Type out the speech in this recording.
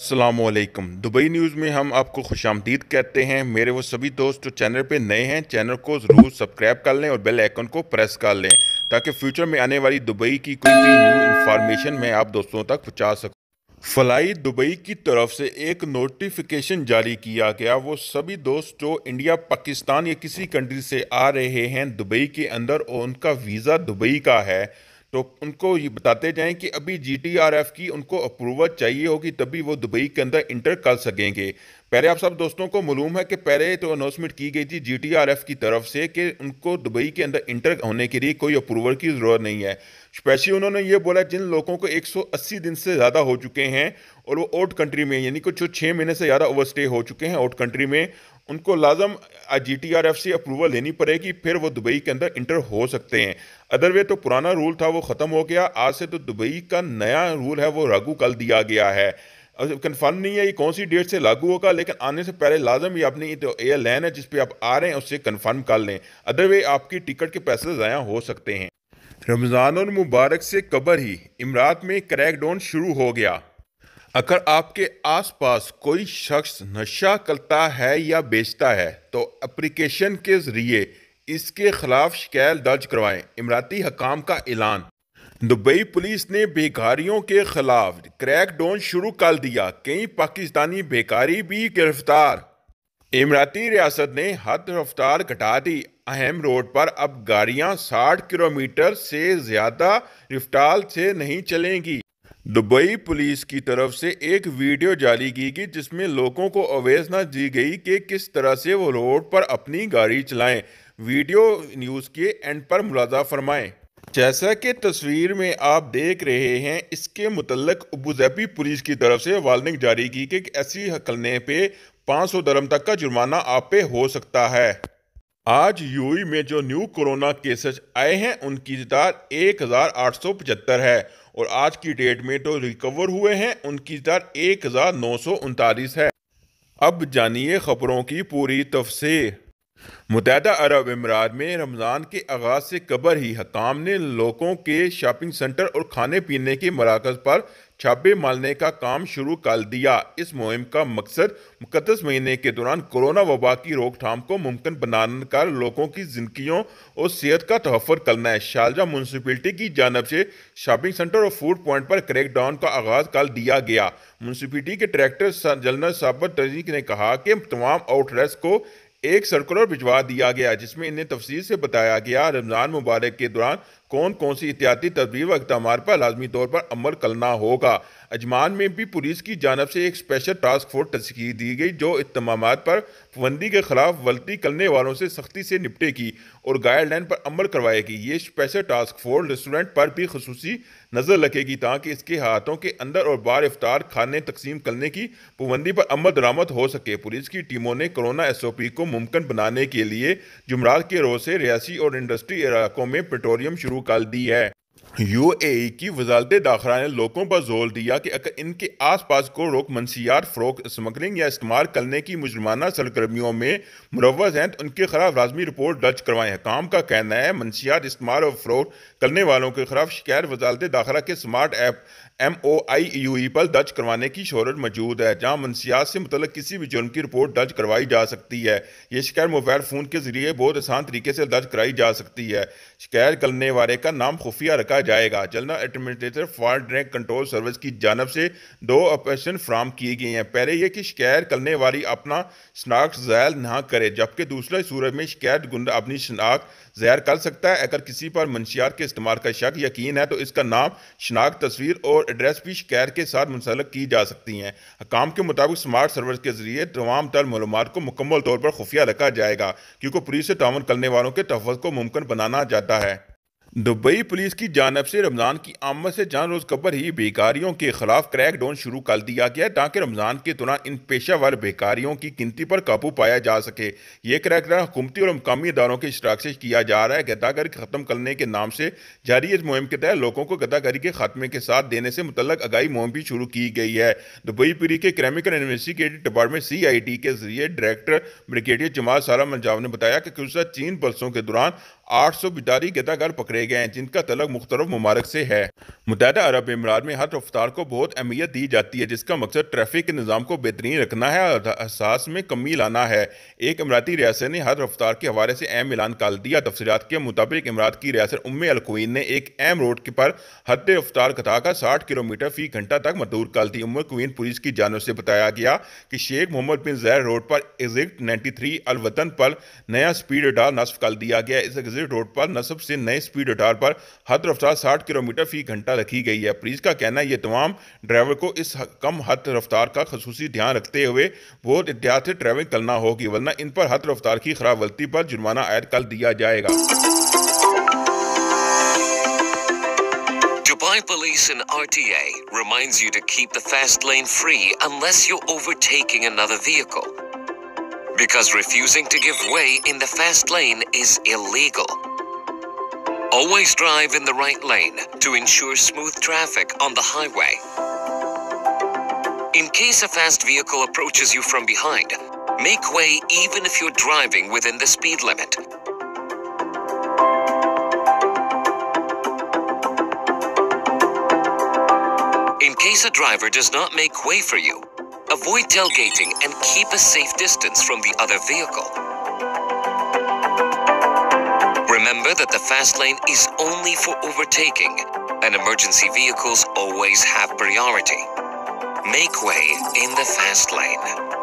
अल्लाम Dubai news में हम आपको खुश आमदीद कहते हैं मेरे वो सभी दोस्त जो चैनल पे नए हैं चैनल को ज़रूर सब्सक्राइब कर लें और बेल आइकन को प्रेस कर लें ताकि फ्यूचर में आने वाली दुबई की कोई भी न्यू इन्फॉर्मेशन मैं आप दोस्तों तक पहुँचा सकूँ फलाई दुबई की तरफ से एक नोटिफिकेशन जारी किया गया वो सभी दोस्त जो इंडिया पाकिस्तान या किसी कंट्री से आ रहे हैं दुबई के अंदर और उनका वीज़ा दुबई का है तो उनको ये बताते जाएं कि अभी जीटीआरएफ की उनको अप्रूवल चाहिए होगी तभी वो दुबई के अंदर इंटर कर सकेंगे पहले आप सब दोस्तों को मालूम है कि पहले तो अनाउंसमेंट की गई थी जीटीआरएफ की तरफ से कि उनको दुबई के अंदर इंटर होने के लिए कोई अप्रूवल की ज़रूरत नहीं है स्पेशली उन्होंने ये बोला जिन लोगों को एक दिन से ज़्यादा हो चुके हैं और वो आउट कंट्री में यानी कुछ छः महीने से ज़्यादा ओवर स्टे हो चुके हैं आउट कंट्री में उनको लाजम जी टी आर एफ से अप्रूवल लेनी पड़ेगी फिर वो दुबई के अंदर इंटर हो सकते हैं अदरवे तो पुराना रूल था वो ख़त्म हो गया आज से तो दुबई का नया रूल है वो लागू कर दिया गया है कन्फर्म नहीं है ये कौन सी डेट से लागू होगा लेकिन आने से पहले लाजम ही अपनी तो लाइन है जिस पर आप आ रहे हैं उससे कन्फर्म कर लें अदरवे आपकी टिकट के पैसे ज़ाया हो सकते हैं रमज़ान मुबारक से कबर ही इमरात में क्रैकडाउन शुरू हो गया अगर आपके आसपास कोई शख्स नशा करता है या बेचता है तो एप्लीकेशन के ज़रिए इसके खिलाफ शिकायत दर्ज करवाएं इमराती हकाम का ऐलान दुबई पुलिस ने बेकारियों के खिलाफ क्रैकडाउन शुरू कर दिया कई पाकिस्तानी बेकारी भी गिरफ्तार इमराती रियासत ने हद रफ्तार घटा दी अहम रोड पर अब गाड़ियां 60 किलोमीटर से ज़्यादा रफ्तार से नहीं चलेंगी दुबई पुलिस की तरफ से एक वीडियो जारी की गई जिसमें लोगों को अवेयरनेस दी गई कि किस तरह से वो रोड पर अपनी गाड़ी चलाएं वीडियो न्यूज़ के एंड पर मुलाजा फरमाएं जैसा कि तस्वीर में आप देख रहे हैं इसके मुतलक अबूजैबी पुलिस की तरफ से वार्निंग जारी की कि ऐसी हकलने पे 500 दरम तक का जुर्माना आप पे हो सकता है आज यूई में जो न्यू कोरोना केसेस आए हैं उनकी तादाद एक हज़ार आठ सौ पचहत्तर है और आज की डेट में जो तो रिकवर हुए हैं उनकी तादाद एक हज़ार नौ सौ उनतालीस है अब जानिए खबरों की पूरी तफसर मुतहद अरब इमरात में रमज़ान के आगाज़ से कबर ही हकाम ने लोगों के शॉपिंग सेंटर और खाने पीने के मराकज़ पर छापे मारने का काम शुरू कर दिया इस मुहिम का मकसद मुकदस महीने के दौरान कोरोना वबा की रोकथाम को मुमकिन बनाने का लोगों की जिंदगियों और सेहत का तहफ़र करना है शारजा म्यूनसिपलिटी की जानब से शॉपिंग सेंटर और फूड पॉइंट पर क्रैक डाउन का आगाज़ कर दिया गया म्यूनसिपलिटी के डायरेक्टर जनरल साबर तजीक ने कहा कि तमाम आउटलेट्स को एक सर्कुलर भिजवा दिया गया जिसमें इन्हें तफसील से बताया गया रमज़ान मुबारक के दौरान कौन कौन सी एहतियाती तदबीर व इकदाम पर लाजमी तौर पर अमल करना होगा अजमान में भी पुलिस की जानब से एक स्पेशल टास्क फोर्स तस्कीर दी गई जो इतमाम पर बंदी के खिलाफ गलती करने वालों से सख्ती से निपटेगी और गाइडलाइन पर अमल करवाएगी ये स्पेशल टास्क फोर्स रेस्टोरेंट पर भी खसूस नज़र रखेगी ताकि इसके हाथों के अंदर और बार इफ्तार खाने तकसीम करने की पाबंदी पर अमल दरामद हो सके पुलिस की टीमों ने कोरोना एस ओ पी को मुमकिन बनाने के लिए जुमरात के रोज से रियासी और इंडस्ट्री इलाकों में पेट्रोलियम शुरू कर दी है यू ए e की वजारत दाखिला ने लोगों पर जोर दिया कि अगर इनके आस पास को रोक मनसियात फरोख स्मगलिंग या इस्तेमाल करने की मुजरमाना सरगर्मियों में मुवज़ हैं तो उनके खिलाफ लाजमी रिपोर्ट दर्ज करवाएं काम का कहना है मनसियात इस्तेमाल और फरोख करने वालों के खिलाफ शिकायत वजारत दाखिला के smart app M O I U E पर दर्ज करवाने की शहरत मौजूद है जहाँ मनसियात से मुतल किसी भी जुर्म की रिपोर्ट दर्ज करवाई जा सकती है ये शिकायत मोबाइल फ़ोन के जरिए बहुत आसान तरीके से दर्ज कराई जा सकती है शिकायत करने वाले का नाम खुफिया रखा जाएगा general administrator for drug control service की जानब से दो ऑपरेशन फ्राम किए गए हैं पहले यह कि शिकायत करने वाली अपना शनाख्त जैल ना करे जबकि दूसरे सूरत में शिकायत गुंडा अपनी शनाख्त जहर कर सकता है अगर किसी पर मंशियात के इस्तेमाल का शक यकीन है तो इसका नाम शनाख्त तस्वीर और एड्रेस भी शिकायत के साथ मुंसलक की जा सकती हैं हकाम के मुताबिक स्मार्ट सर्वर के जरिए तमाम तर मालूम को मुकम्मल तौर पर खुफिया रखा जाएगा क्योंकि पुलिस से तावन करने वालों के तहफ़ को मुमकिन बनाना जाता सकता है दुबई पुलिस की जानब से रमज़ान की आमद से जान रोज़ कबर ही बेकारियों के खिलाफ क्रैकडाउन शुरू कर दिया गया ताकि रमज़ान के दौरान इन पेशावर बेकारियों की गिनती पर काबू पाया जा सके ये क्रैकडाउन हुकूमती और मकामी इदारों के इश्तराक से किया जा रहा है गदागरी ख़त्म करने के नाम से जारी इस मुहिम के तहत लोगों को गदागरी के खात्मे के साथ देने से मुतलक आगाही मुहिम भी शुरू की गई है दुबई पुलिस के criminal investigative department C I T के जरिए डायरेक्टर ब्रिगेडियर जमाल सारा मंजाव ने बताया कि गुजशत तीन बरसों के दौरान आठ सौ बिदारी गदागर पकड़े गए हैं जिनका तलब मुख्तलफ ममारक से है मुतहदा अरब इमरात में हर रफ्तार को बहुत अहमियत दी जाती है जिसका मकसद ट्रैफिक के निज़ाम को बेहतरीन रखना है और अहसास में कमी लाना है एक अमराती रियासत ने हर रफ्तार के हवाले से अहम ऐलान कर दिया तफसलत के मुताबिक इमरात की रियासत उम अलकुन ने एक अहम रोड के पर हद रफ्तार कथाकर साठ किलोमीटर फी घंटा तक मदूर कर दी उम कुन पुलिस की जानब से बताया गया कि शेख मोहम्मद बिन जहर रोड पर एग्जिट नाइन्टी थ्री अलवतन पर नया स्पीड डाल नस्फ कर दिया गया इस मंजिल रोड पर नसब से नए स्पीड अटार पर हद रफ्तार 60 किलोमीटर फी घंटा रखी गई है पुलिस का कहना है ये तमाम ड्राइवर को इस कम हद रफ्तार का खसूसी ध्यान रखते हुए वो एहतियात से ड्राइविंग करना होगी वरना इन पर हद रफ्तार की खराब गलती पर जुर्माना आयद कर दिया जाएगा Dubai Police and RTA reminds you to keep the fast lane free unless you're overtaking another vehicle. because refusing to give way in the fast lane is illegal. Always drive in the right lane to ensure smooth traffic on the highway. In case a fast vehicle approaches you from behind, make way even if you're driving within the speed limit. In case a driver does not make way for you, Avoid tailgating and keep a safe distance from the other vehicle. Remember that the fast lane is only for overtaking and emergency vehicles always have priority. Make way in the fast lane.